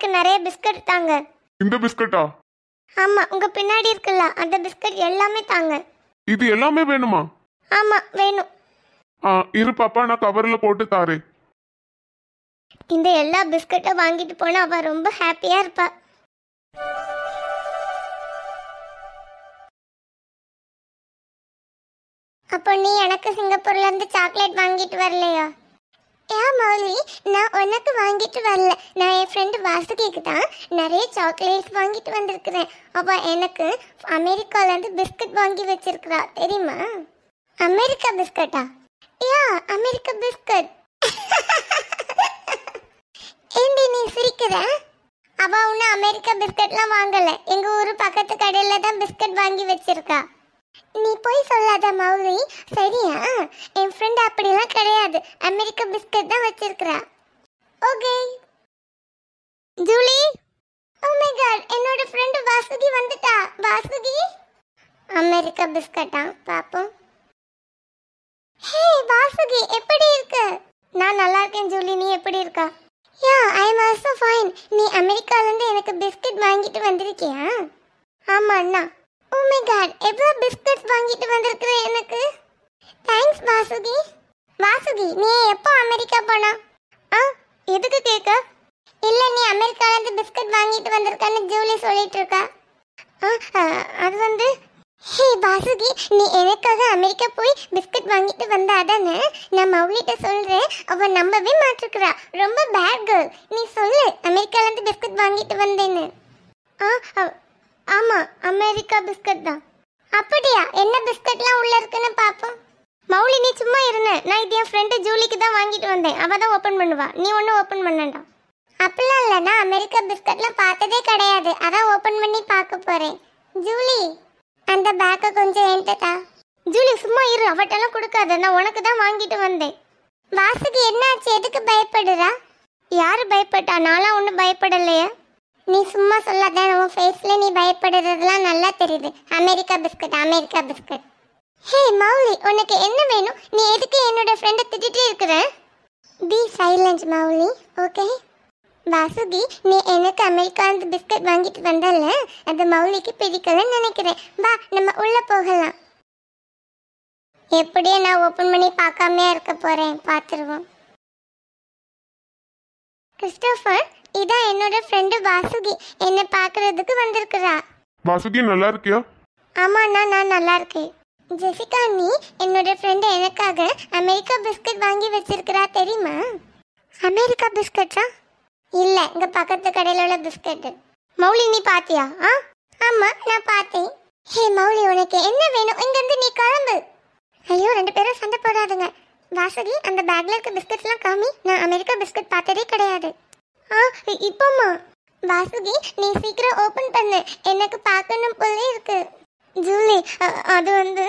எனக்கு நிறைய பிஸ்கட் தாங்க இந்த பிஸ்கட்டா ஆமா உங்க பின்னாடி இருக்குல்ல அந்த பிஸ்கட் எல்லாமே தாங்க இது எல்லாமே வேணுமா ஆமா வேணும் ஆ இரு பாப்பா நான் கவர்ல போட்டு தாரேன் இந்த எல்லா பிஸ்கட்டை வாங்கிட்டு போனா அவ ரொம்ப ஹாப்பியா இருப்பா அப்போ நீ எனக்கு சிங்கப்பூர்ல இருந்து சாக்லேட் வாங்கிட்டு வரலையா ஏன் மௌலி நான் உனக்கு வாங்கிட்டு வரல நான் என் ஃப்ரெண்டு வாசுகிக்கு தான் நிறைய சாக்லேட்ஸ் வாங்கிட்டு வந்திருக்கிறேன் அவள் எனக்கு அமெரிக்காலேருந்து பிஸ்கட் வாங்கி வச்சிருக்கிறா தெரியுமா அமெரிக்கா பிஸ்கட்டா யா அமெரிக்கா பிஸ்கட் ஏண்டி நீ சிரிக்கிற அவள் ஒன்றும் அமெரிக்கா பிஸ்கட்லாம் வாங்கலை எங்கள் ஊர் பக்கத்து கடையில் தான் பிஸ்கட் வாங்கி வச்சிருக்கா நீ போய் சொல்லாத மௌலி சரியா என் ஃப்ரெண்ட் அப்படிலாம் கிடையாது அமெரிக்க பிஸ்கட் தான் வச்சிருக்கா okay Julie oh my God என்னோட ஃப்ரெண்ட் வாசுகி வந்துட்டா வாசுகி அமெரிக்க பிஸ்கட்டா பாப்போம் ஹே வாசுகி எப்படி இருக்கு நான் நல்லா இருக்கேன் ஜூலி நீ எப்படி இருக்கா யா ஐ அம் ஆல்சோ ஃபைன் நீ இருந்து எனக்கு பிஸ்கட் வாங்கிட்டு வந்திருக்கியா ஆமா அண்ணா ஓ மை காட் எவ்வளோ பிஸ்கட்ஸ் வாங்கிட்டு வந்திருக்கிற எனக்கு தேங்க்ஸ் வாசுகி வாசுகி நீ எப்போ அமெரிக்கா போனா ஆ எதுக்கு கேட்க இல்லை நீ அமெரிக்காலேருந்து பிஸ்கட் வாங்கிட்டு வந்திருக்கான்னு ஜூலி சொல்லிட்டு இருக்கா ஆ அது வந்து ஹே வாசுகி நீ எனக்காக அமெரிக்கா போய் பிஸ்கட் வாங்கிட்டு வந்தா தானே நான் மௌலிட்ட சொல்கிறேன் அவள் நம்பவே மாட்டிருக்கிறா ரொம்ப பேட் கேர்ள் நீ சொல்லு அமெரிக்காலேருந்து பிஸ்கட் வாங்கிட்டு வந்தேன்னு ஆ ஆமா அமெரிக்கா பிஸ்கட் தான் அப்படியா என்ன பிஸ்கட்லாம் உள்ள இருக்குன்னு பாப்போம் மௌலி நீ சும்மா இருந்த நான் இது என் ஃப்ரெண்டு ஜூலிக்கு தான் வாங்கிட்டு வந்தேன் அவ தான் ஓப்பன் பண்ணுவா நீ ஒன்றும் ஓப்பன் பண்ணண்டாம் அப்படிலாம் இல்லை நான் அமெரிக்கா பிஸ்கட்லாம் பார்த்ததே கிடையாது அதான் ஓப்பன் பண்ணி பார்க்க போறேன் ஜூலி அந்த பேக்கை கொஞ்சம் ஏன்ட்டா ஜூலி சும்மா இரு அவட்டெல்லாம் கொடுக்காத நான் உனக்கு தான் வாங்கிட்டு வந்தேன் வாசுக்கு என்னாச்சு எதுக்கு பயப்படுறா யார் பயப்பட்டா நானும் ஒன்றும் பயப்படலையா நீ சும்மா சொல்லாத உன் ஃபேஸ்ல நீ பயப்படுறதுலாம் நல்லா தெரியுது America biscuit America biscuit hey Mouli உனக்கு என்ன வேணும் நீ எதுக்கு என்னோட ஃப்ரெண்டை திட்டிகிட்டே இருக்கிற be silent Mouli okay Vasuki நீ எனக்கு அமெரிக்காந்து பிஸ்கட் வாங்கிட்டு வந்தால அது மௌலிக்கு பிடிக்கலன்னு நினைக்கிறேன் வா நம்ம உள்ளே போகலாம் எப்படியும் நான் ஓப்பன் பண்ணி பார்க்காமையே இருக்க போகிறேன் பார்த்துருவோம் கிறிஸ்டோபர் இதான் என்னோட ஃப்ரெண்டு வாசுகி என்னை பார்க்கறதுக்கு வந்திருக்கிறா வாசுகி நல்லா இருக்கியா ஆமாண்ணா நான் நல்லா இருக்கேன் ஜெசிகா நீ என்னோட ஃப்ரெண்டு எனக்காக அமெரிக்கா பிஸ்கட் வாங்கி வச்சிருக்கிறா தெரியுமா அமெரிக்கா பிஸ்கட்டா இல்லை இங்கே பக்கத்து கடையில் உள்ள பிஸ்கட்டு மௌலி நீ பாத்தியா ஆ ஆமாம் நான் பார்த்தேன் ஹே மௌலி உனக்கு என்ன வேணும் இங்கேருந்து நீ கிளம்பு ஐயோ ரெண்டு பேரும் சண்டை போடாதுங்க வாசகி அந்த பேக்ல இருக்க பிஸ்கட்ஸ்லாம் காமி நான் அமெரிக்கா பிஸ்கட் பார்த்ததே கிடையாது ஆ இப்போம்மா வாசுகி நீ சீக்கிரம் ஓபன் பண்ணு எனக்கு பார்க்கணும் போல இருக்கு ஜூலி அது வந்து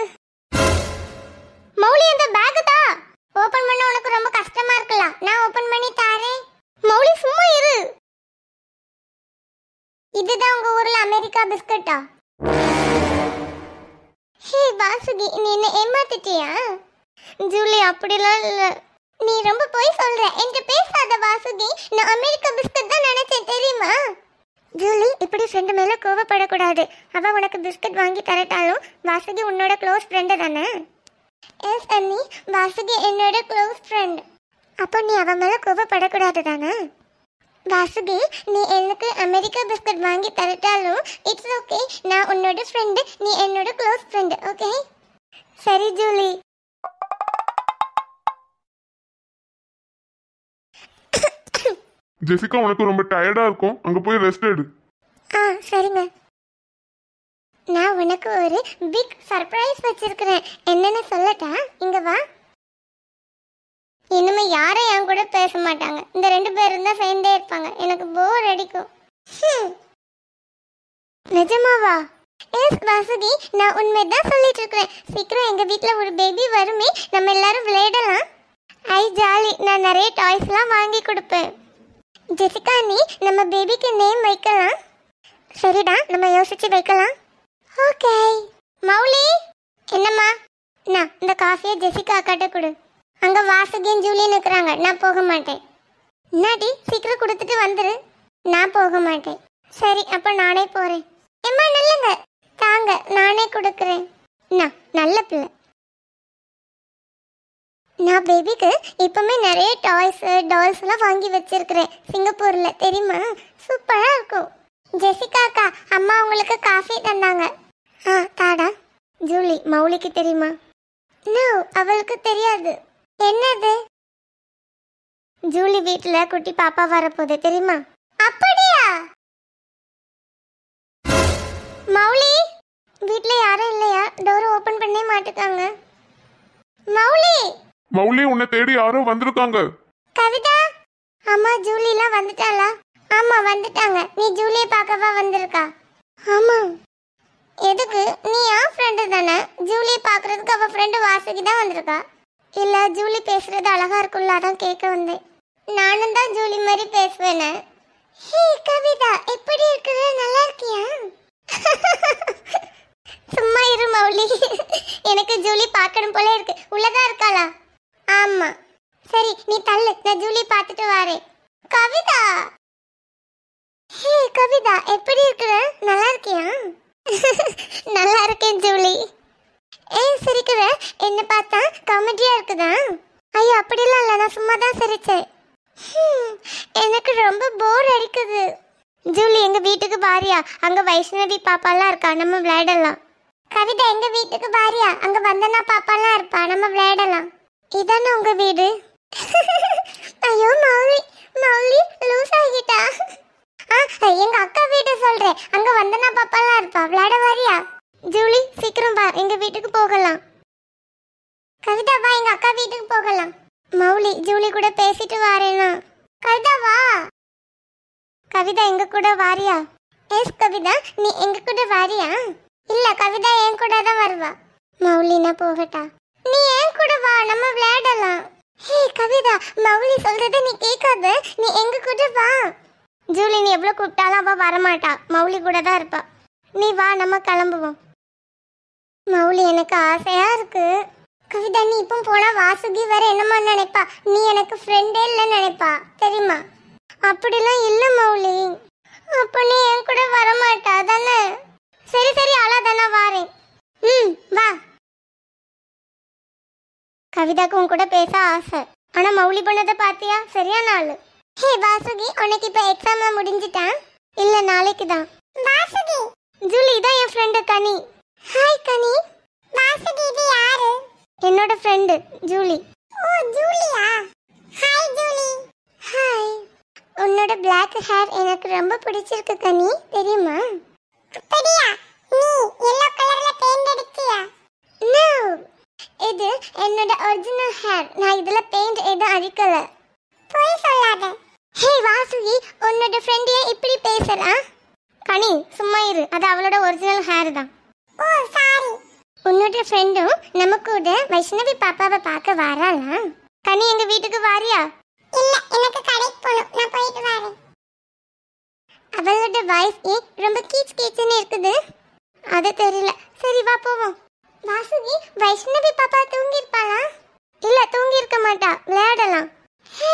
மௌலி அந்த பேக் தா ஓபன் பண்ண உனக்கு ரொம்ப கஷ்டமா இருக்கலாம் நான் ஓபன் பண்ணி தாரேன் மௌலி சும்மா இரு இதுதான் உங்க ஊர்ல அமெரிக்கா பிஸ்கட்டா ஹே வாசுகி நீ என்ன ஏமாத்திட்டியா ஜூலி அப்படிலாம் இல்லை நீ ரொம்ப போய் சொல்ற என்கிட்ட பேசாத வாசுகி நான் அமெரிக்கா பிஸ்கட் தான் நினைச்சேன் தெரியுமா ஜூலி இப்படி ஃப்ரெண்டு மேல கோவப்படக்கூடாது அவ உனக்கு பிஸ்கட் வாங்கி தரட்டாலும் வாசுகி உன்னோட க்ளோஸ் ஃப்ரெண்டு தானே எஸ் அண்ணி வாசுகி என்னோட க்ளோஸ் ஃப்ரெண்ட் அப்போ நீ அவன் மேல கோவப்படக்கூடாது தானே வாசுகி நீ எனக்கு அமெரிக்கா பிஸ்கட் வாங்கி தரட்டாலும் இட்ஸ் ஓகே நான் உன்னோட ஃப்ரெண்டு நீ என்னோட க்ளோஸ் ஃப்ரெண்டு ஓகே சரி ஜூலி ஜெசிகா உனக்கு ரொம்ப டயர்டா இருக்கும் அங்க போய் ரெஸ்ட் எடு ஆ சரிங்க நான் உனக்கு ஒரு பிக் சர்ப்ரைஸ் வச்சிருக்கேன் என்னன்னு சொல்லட்டா இங்க வா இனிமே யாரும் என் கூட பேச மாட்டாங்க இந்த ரெண்டு பேரும் தான் சேர்ந்தே இருப்பாங்க எனக்கு போர் அடிக்கும் நிஜமாவா எஸ் வசதி நான் உண்மைதான் சொல்லிட்டு இருக்கிறேன் சீக்கிரம் எங்க வீட்ல ஒரு பேபி வருமே நம்ம எல்லாரும் விளையாடலாம் ஐ ஜாலி நான் நிறைய டாய்ஸ்லாம் வாங்கி கொடுப்பேன் ஜெசிகா நீ நம்ம பேபிக்கு நேம் வைக்கலாம் சரிடா நம்ம யோசிச்சு வைக்கலாம் ஓகே மௌலி என்னம்மா நான் இந்த காஃபியை ஜெசிகா அக்காட்ட கொடு அங்கே வாசகியும் ஜூலியும் நிற்கிறாங்க நான் போக மாட்டேன் இன்னாடி சீக்கிரம் கொடுத்துட்டு வந்துரு நான் போக மாட்டேன் சரி அப்போ நானே போகிறேன் எம்மா நல்லங்க தாங்க நானே கொடுக்குறேன் நான் நல்ல பிள்ளை நான் பேபிக்கு இப்போவுமே நிறைய டாய்ஸு டால்ஸ் எல்லாம் வாங்கி வச்சிருக்கிறேன் சிங்கப்பூரில் தெரியுமா சூப்பராக இருக்கும் ஜெசிகா அக்கா அம்மா அவங்களுக்கு காஃபி தந்தாங்க ஆ தாடா ஜூலி மௌலிக்கு தெரியுமா நோ அவளுக்கு தெரியாது என்னது ஜூலி வீட்டில் குட்டி பாப்பா வரப்போகுது தெரியுமா அப்படியா மௌலி வீட்டில் யாரும் இல்லையா டோர் ஓப்பன் பண்ணே மாட்டுக்காங்க மௌலி மௌலி உன்னை தேடி யாரோ வந்திருக்காங்க கவிதா அம்மா ஜூலிலாம் வந்துட்டாளா ஆமா வந்துட்டாங்க நீ ஜூலியை பார்க்கவா வந்திருக்கா ஆமா எதுக்கு நீ என் ஃப்ரெண்டு தானே ஜூலியை பார்க்கறதுக்கு அவ ஃப்ரெண்டு வாசுகி தான் வந்திருக்கா இல்ல ஜூலி பேசுறது அழகா இருக்குல்ல அதான் கேட்க வந்தேன் நானும் தான் ஜூலி மாதிரி பேசுவேனே ஹே கவிதா எப்படி இருக்குது நல்லா இருக்கியா சும்மா இரு மௌலி எனக்கு ஜூலி பார்க்கணும் போல இருக்கு உள்ளதா இருக்காளா ஆமா சரி நீ தள்ளு நான் ஜூலி பார்த்துட்டு வரேன் கவிதா ஹே கவிதா எப்படி இருக்கிற நல்லா இருக்கியா நல்லா இருக்கேன் ஜூலி ஏன் சிரிக்கிற என்ன பார்த்தா காமெடியா இருக்குதா ஐயோ அப்படிலாம் இல்லை நான் சும்மா தான் சிரிச்சேன் எனக்கு ரொம்ப போர் அடிக்குது ஜூலி எங்க வீட்டுக்கு பாரியா அங்க வைஷ்ணவி பாப்பாலாம் இருக்கா நம்ம விளையாடலாம் கவிதா எங்க வீட்டுக்கு பாரியா அங்க வந்தனா பாப்பாலாம் இருப்பா நம்ம விளையாடலாம் இதானே உங்க வீடு ஐயோ மௌலி மௌலி லூஸ் ஆகிட்டா எங்க அக்கா வீடு சொல்றேன் அங்க வந்தனா பாப்பாலாம் இருப்பா விளையாட வரியா ஜூலி சீக்கிரம் பா எங்க வீட்டுக்கு போகலாம் கவிதா வா எங்க அக்கா வீட்டுக்கு போகலாம் மௌலி ஜூலி கூட பேசிட்டு வாரேனா கவிதா வா கவிதா எங்க கூட வாரியா எஸ் கவிதா நீ எங்க கூட வாரியா இல்ல கவிதா என் கூட தான் வருவா மௌலினா போகட்டா சொல்றத நீ கேட்காத நீ எங்க கூட வா ஜூலி நீ எவ்வளோ கூப்பிட்டாலும் அவ வரமாட்டா மௌலி கூட தான் இருப்பா நீ வா நம்ம கிளம்புவோம் மௌலி எனக்கு ஆசையாக இருக்கு கவிதா நீ இப்போ போனால் வாசுகி வேற என்னமா நினைப்பா நீ எனக்கு ஃப்ரெண்டே இல்லைன்னு நினைப்பா தெரியுமா அப்படிலாம் இல்லை மௌலி அப்போ நீ என் கூட வரமாட்டா தானே சரி சரி தானே வாரேன் ம் வா கவிதாக்கு உன் கூட பேச ஆசை ஆனா மௌலி பண்ணதை பாத்தியா சரியா நாள் ஹே வாசுகி உனக்கு இப்ப எக்ஸாம்லாம் முடிஞ்சிட்டான் இல்ல நாளைக்கு தான் வாசுகி ஜூலி இதான் என் ஃப்ரெண்டு கனி ஹாய் கனி வாசுகி இது யாரு என்னோட ஃப்ரெண்டு ஜூலி ஓ ஜூலியா ஹாய் ஜூலி ஹாய் உன்னோட பிளாக் ஹேர் எனக்கு ரொம்ப பிடிச்சிருக்கு கனி தெரியுமா அப்படியா என்னோட ஒரிஜினல் ஹேர் நான் இதில் பெயிண்ட் எதுவும் அடிக்கல போய் சொல்லாத ஹே வாசுகி உன்னோட ஃப்ரெண்டையே இப்படி பேசுறா கனி சும்மா இரு அது அவளோட ஒரிஜினல் ஹேர் தான் ஓ சாரி உன்னோட ஃப்ரெண்டும் நம்ம கூட வைஷ்ணவி பாப்பாவை பார்க்க வராளா கனி எங்க வீட்டுக்கு வாரியா இல்ல எனக்கு கடைக்கு போகணும் நான் போயிட்டு வரேன் அவளோட வாய்ஸ் ஏன் ரொம்ப கீச் கீச்சுன்னு இருக்குது அது தெரியல சரி வா போவோம் வாசுகி வைஷ்ணவி பாப்பா தூங்கியிருப்பாளா இல்ல தூங்கியிருக்க மாட்டா விளையாடலாம் ஹே